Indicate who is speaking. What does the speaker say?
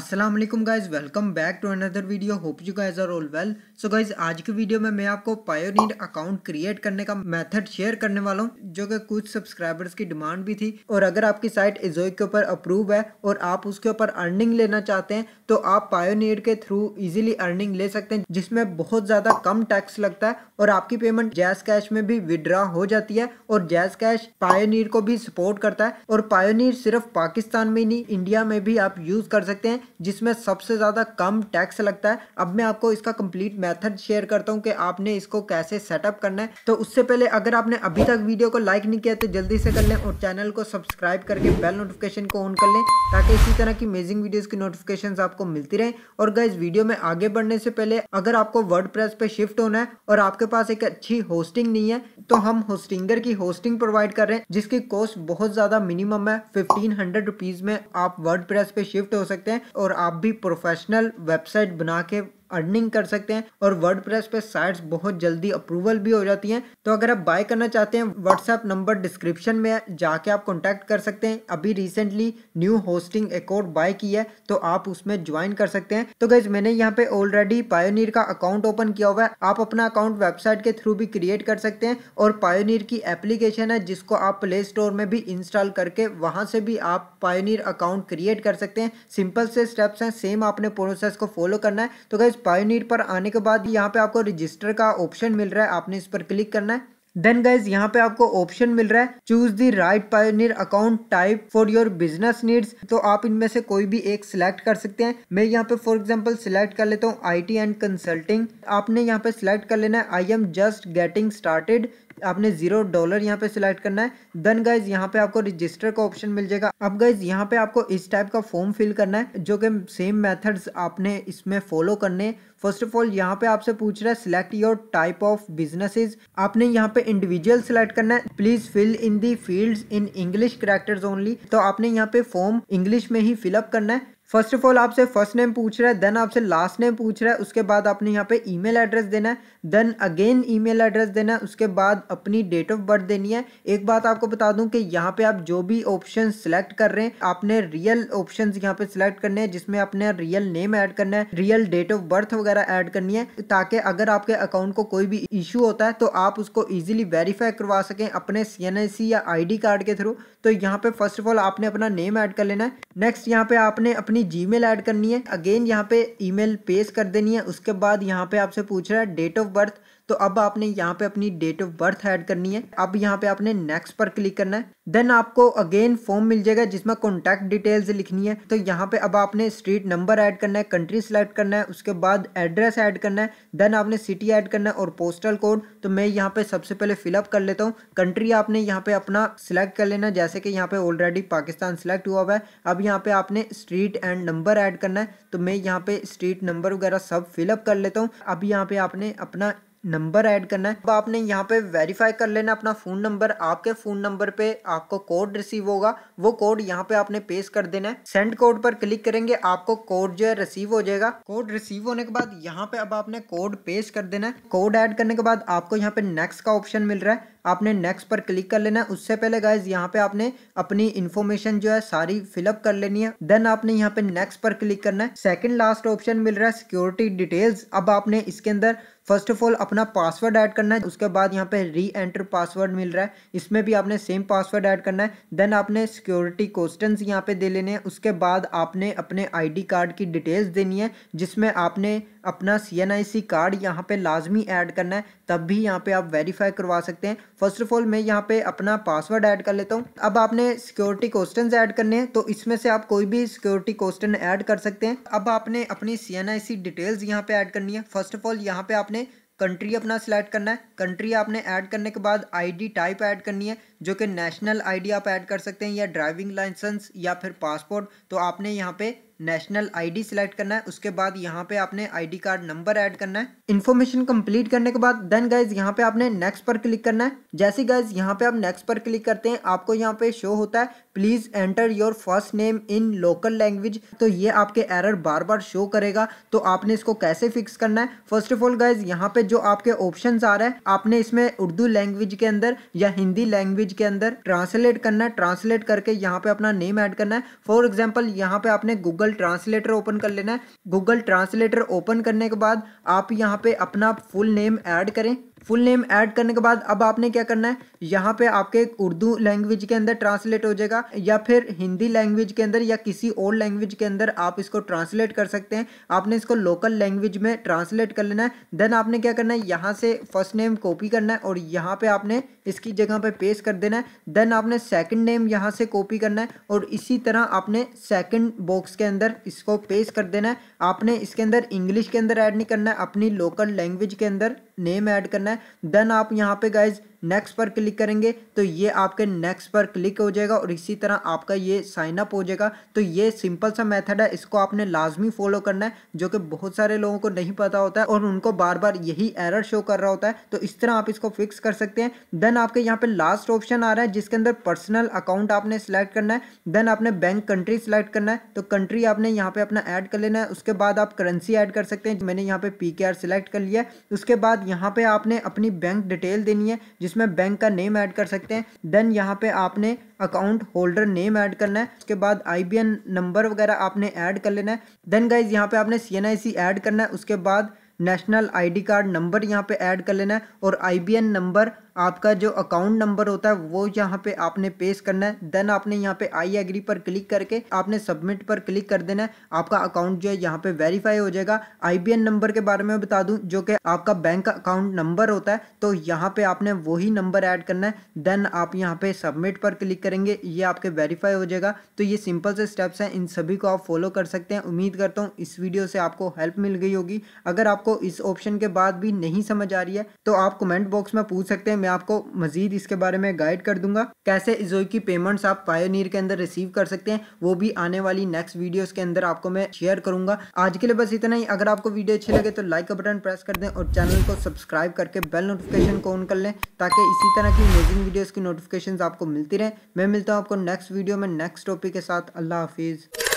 Speaker 1: Aslam guys welcome back to another video hope you guys are all well so guys आज की video में मैं आपको पायोनियर अकाउंट क्रिएट करने का मेथड शेयर करने वाला हूँ जो कि कुछ सब्सक्राइबर्स की डिमांड भी थी और अगर आपकी साइट इजोई के ऊपर अप्रूव है और आप उसके ऊपर अर्निंग लेना चाहते हैं तो आप पायोनियर के थ्रू इजिली अर्निंग ले सकते हैं जिसमें बहुत ज़्यादा कम टैक्स लगता है और आपकी पेमेंट जैज कैश में भी विड्रा हो जाती है और जैस कैश पायोनियर को भी सपोर्ट करता है और पायोनियर सिर्फ पाकिस्तान में नहीं इंडिया में भी आप यूज़ कर सकते हैं जिसमें सबसे ज़्यादा कम टैक्स लगता है अब मैं आपको इसका कंप्लीट मेथड शेयर करता हूँ कि आपने इसको कैसे सेटअप करना है तो उससे पहले अगर आपने अभी तक वीडियो को लाइक नहीं किया तो जल्दी से कर लें और चैनल को सब्सक्राइब करके बेल नोटिफिकेशन को ऑन कर लें ताकि इसी तरह की अमेजिंग वीडियोज़ की नोटिफिकेशन आपको मिलती रहें और गए वीडियो में आगे बढ़ने से पहले अगर आपको वर्ड प्रेस शिफ्ट होना है और आपके पास एक अच्छी होस्टिंग नहीं है तो हम होस्टिंगर की होस्टिंग प्रोवाइड कर रहे हैं जिसकी कॉस्ट बहुत ज़्यादा मिनिमम है फिफ्टीन हंड्रेड में आप वर्ड पे शिफ्ट हो सकते हैं और आप भी प्रोफेशनल वेबसाइट बना के अर्निंग कर सकते हैं और वर्ड प्रेस पे साइट्स बहुत जल्दी अप्रूवल भी हो जाती हैं तो अगर आप बाय करना चाहते हैं व्हाट्सएप नंबर डिस्क्रिप्शन में जाके आप कॉन्टैक्ट कर सकते हैं अभी recently new hosting account buy की है तो आप उसमें ज्वाइन कर सकते हैं तो गैस मैंने यहाँ पे ऑलरेडी पायोनियर का अकाउंट ओपन किया हुआ है आप अपना अकाउंट वेबसाइट के थ्रू भी क्रिएट कर सकते हैं और पायोनियर की एप्लीकेशन है जिसको आप प्ले स्टोर में भी इंस्टॉल करके वहाँ से भी आप पायोनियर अकाउंट क्रिएट कर सकते हैं सिंपल से स्टेप्स हैं सेम आपने प्रोसेस को फॉलो करना है तो गैस पायोनीर पर आने के बाद यहाँ पे आपको रजिस्टर का ऑप्शन मिल रहा है आपने इस पर क्लिक करना है देन गाइज यहाँ पे आपको ऑप्शन मिल रहा है choose the right Payoneer account type for your business needs तो आप इनमें से कोई भी एक सिलेक्ट कर सकते हैं मैं यहाँ पे फॉर एग्जांपल सिलेक्ट कर लेता हूँ आईटी एंड कंसल्टिंग आपने यहाँ पे सिलेक्ट कर लेना है I am just getting started आपने जीरो डॉलर यहाँ पे सिलेक्ट करना है देन गाइज यहाँ पे आपको रजिस्टर का ऑप्शन मिल जाएगा अब गाइज यहाँ पे आपको इस टाइप का फॉर्म फिल करना है जो कि सेम मेथड्स आपने इसमें फॉलो करने फर्स्ट ऑफ ऑल यहाँ पे आपसे पूछ रहा है select your type of businesses आपने यहाँ पे इंडिविजुअल सिलेक्ट करना है please fill in the fields in English characters only तो आपने यहाँ पे फॉर्म इंग्लिश में ही फिलअप करना है फर्स्ट ऑफ ऑल आपसे फर्स्ट नेम पूछ रहा है देन आपसे लास्ट नेम पूछ रहा है उसके बाद आपने यहाँ पे ईमेल एड्रेस देना है देन अगेन ईमेल एड्रेस देना है उसके बाद अपनी डेट ऑफ बर्थ देनी है एक बात आपको बता दूं कि यहाँ पे आप जो भी ऑप्शन सिलेक्ट कर रहे हैं आपने रियल ऑप्शन यहाँ पे सिलेक्ट करने हैं जिसमें आपने रियल नेम ऐड करना है रियल डेट ऑफ बर्थ वगैरह ऐड करनी है ताकि अगर आपके अकाउंट को कोई भी इशू होता है तो आप उसको ईजिली वेरीफाई करवा सकें अपने सी या आई कार्ड के थ्रू तो यहाँ पे फर्स्ट ऑफ ऑल आपने अपना नेम ऐड कर लेना है नेक्स्ट यहाँ पे आपने अपनी अपनी जीमेल ऐड करनी है अगेन यहाँ पे ईमेल पेश कर देनी है उसके बाद यहाँ पे आपसे पूछ रहा है डेट ऑफ बर्थ तो अब आपने यहाँ पे अपनी डेट ऑफ बर्थ ऐड करनी है अब यहाँ पे आपने नेक्स्ट पर क्लिक करना है देन आपको अगेन फॉर्म मिल जाएगा जिसमें कॉन्टैक्ट डिटेल्स लिखनी है तो यहाँ पे अब आपने स्ट्रीट नंबर ऐड करना है कंट्री सेलेक्ट करना है उसके बाद एड्रेस ऐड करना है देन आपने सिटी ऐड करना है और पोस्टल कोड तो मैं यहाँ पे सबसे पहले फिलअप कर लेता हूँ कंट्री आपने यहाँ पे अपना सिलेक्ट कर लेना जैसे कि यहाँ पे ऑलरेडी पाकिस्तान सिलेक्ट हुआ हुआ है अब यहाँ पे आपने स्ट्रीट एंड नंबर ऐड करना है तो मैं यहाँ पे स्ट्रीट नंबर वगैरह सब फिलअप कर लेता हूँ अब यहाँ पे आपने अपना नंबर ऐड करना है अब आपने यहाँ पे वेरीफाई कर लेना अपना फ़ोन नंबर आपके फ़ोन नंबर पे आपको कोड रिसीव होगा वो कोड यहाँ पे आपने पेश कर देना है सेंड कोड पर क्लिक करेंगे आपको कोड जो है रिसीव हो जाएगा कोड रिसीव होने के बाद यहाँ पे अब आपने कोड पेश कर देना है कोड ऐड करने के बाद आपको यहाँ पे नेक्स्ट का ऑप्शन मिल रहा है आपने नेक्स्ट पर क्लिक कर लेना है उससे पहले गाइज यहाँ पे आपने अपनी इन्फॉर्मेशन जो है सारी फिलअप कर लेनी है देन आपने यहाँ पे नेक्स्ट पर क्लिक करना है सेकंड लास्ट ऑप्शन मिल रहा है सिक्योरिटी डिटेल्स अब आपने इसके अंदर फर्स्ट ऑफ ऑल अपना पासवर्ड ऐड करना है उसके बाद यहाँ पे री एंटर पासवर्ड मिल रहा है इसमें भी आपने सेम पासवर्ड ऐड करना है देन आपने सिक्योरिटी क्वेश्चन यहाँ पे दे लेने हैं उसके बाद आपने अपने आईडी कार्ड की डिटेल्स देनी है जिसमें आपने अपना सी कार्ड यहाँ पे लाजमी ऐड करना है तब भी यहाँ पे आप वेरीफाई करवा सकते हैं फर्स्ट ऑफ ऑल मैं यहाँ पे अपना पासवर्ड ऐड कर लेता हूँ अब आपने सिक्योरिटी क्वेश्चन ऐड करने हैं तो इसमें से आप कोई भी सिक्योरिटी क्वेश्चन ऐड कर सकते हैं अब आपने अपनी सी डिटेल्स यहाँ पे ऐड करनी है फर्स्ट ऑफ ऑल यहाँ पे आपने कंट्री अपना सिलेक्ट करना है कंट्री आपने ऐड करने के बाद आईडी टाइप ऐड करनी है जो कि नेशनल आईडी आप ऐड कर सकते हैं या ड्राइविंग लाइसेंस या फिर पासपोर्ट तो आपने यहाँ पे नेशनल आईडी सिलेक्ट करना है उसके बाद यहाँ पे आपने आईडी कार्ड नंबर ऐड करना है इन्फॉर्मेशन कंप्लीट करने के बाद देन गाइज यहाँ पे आपने नेक्स्ट पर क्लिक करना है जैसे गाइज यहाँ पे आप नेक्स्ट पर क्लिक करते हैं आपको यहाँ पे शो होता है please enter your first name in local language तो ये आपके एरर बार बार शो करेगा तो आपने इसको कैसे फिक्स करना है फर्स्ट ऑफ ऑल गाइज यहाँ पे जो आपके ऑप्शन आ रहे हैं आपने इसमें उर्दू लैंग्वेज के अंदर या हिंदी लैंग्वेज के अंदर ट्रांसलेट करना है ट्रांसलेट करके यहाँ पे अपना नेम एड करना है फॉर एग्जाम्पल यहाँ पे आपने गूगल गूगल ट्रांसलेटर ओपन कर लेना है गूगल ट्रांसलेटर ओपन करने के बाद आप यहाँ पे अपना फुल नेम ऐड करें फुल नेम ऐड करने के बाद अब आपने क्या करना है यहाँ पे आपके उर्दू लैंग्वेज के अंदर ट्रांसलेट हो जाएगा या फिर हिंदी लैंग्वेज के अंदर या किसी और लैंग्वेज के अंदर आप इसको ट्रांसलेट कर सकते हैं आपने इसको लोकल लैंग्वेज में ट्रांसलेट कर लेना है देन आपने क्या करना है यहाँ से फर्स्ट नेम कॉपी करना है और यहाँ पे आपने इसकी जगह पे पेश कर देना है देन आपने सेकेंड नेम यहाँ से कॉपी करना है और इसी तरह आपने सेकेंड बॉक्स के अंदर इसको पेश कर देना है आपने इसके अंदर इंग्लिश के अंदर ऐड नहीं करना है अपनी लोकल लैंग्वेज के अंदर नेम ऐड करना है देन आप यहाँ पे गाइज नेक्स्ट पर क्लिक करेंगे तो ये आपके नेक्स्ट पर क्लिक हो जाएगा और इसी तरह आपका ये साइनअप हो जाएगा तो ये सिंपल सा मेथड है इसको आपने लाजमी फॉलो करना है जो कि बहुत सारे लोगों को नहीं पता होता है और उनको बार बार यही एरर शो कर रहा होता है तो इस तरह आप इसको फिक्स कर सकते हैं देन आपके यहाँ पे लास्ट ऑप्शन आ रहा है जिसके अंदर पर्सनल अकाउंट आपने सेलेक्ट करना है देन आपने बैंक कंट्री सिलेक्ट करना है तो कंट्री आपने यहाँ पे अपना ऐड कर लेना है उसके बाद आप करेंसी ऐड कर सकते हैं मैंने यहाँ पे पी सिलेक्ट कर लिया है उसके बाद यहाँ पे आपने अपनी बैंक डिटेल देनी है जिसमें बैंक का नेम ऐड कर सकते हैं देन यहाँ पे आपने अकाउंट होल्डर नेम ऐड करना है उसके बाद आई नंबर वगैरह आपने ऐड कर लेना है देन गाइज यहाँ पे आपने सी ऐड करना है उसके बाद नेशनल आईडी कार्ड नंबर यहाँ पे ऐड कर लेना है और आईबीएन नंबर आपका जो अकाउंट नंबर होता है वो यहाँ पे आपने पेश करना है देन आपने यहाँ पे आई एग्री पर क्लिक करके आपने सबमिट पर क्लिक कर देना है आपका अकाउंट जो है यहाँ पे वेरीफाई हो जाएगा आईबीएन नंबर के बारे में बता दूं जो कि आपका बैंक अकाउंट नंबर होता है तो यहाँ पे आपने वही नंबर ऐड करना है देन आप यहाँ पे सबमिट पर क्लिक करेंगे ये आपके वेरीफाई हो जाएगा तो ये सिंपल से स्टेप्स हैं इन सभी को आप फॉलो कर सकते हैं उम्मीद करता हूँ इस वीडियो से आपको हेल्प मिल गई होगी अगर आपको इस ऑप्शन के बाद भी नहीं समझ आ रही है तो आप कमेंट बॉक्स में पूछ सकते हैं मैं आपको मजीद इसके बारे में गाइड कर दूंगा कैसे इजोई की पेमेंट्स आप पायोनियर के अंदर रिसीव कर सकते हैं वो भी आने वाली नेक्स्ट वीडियोस के अंदर आपको मैं शेयर करूंगा आज के लिए बस इतना ही अगर आपको वीडियो अच्छी लगे तो लाइक का बटन प्रेस कर दें और चैनल को सब्सक्राइब करके बेल नोटिफिकेशन को ऑन कर लें ताकि इसी तरह की अमेजिंग वीडियोज़ की नोटिफिकेशन आपको मिलती रहे मैं मिलता हूँ आपको नेक्स्ट वीडियो में नेक्स्ट टॉपिक के साथ अल्लाह हाफिज़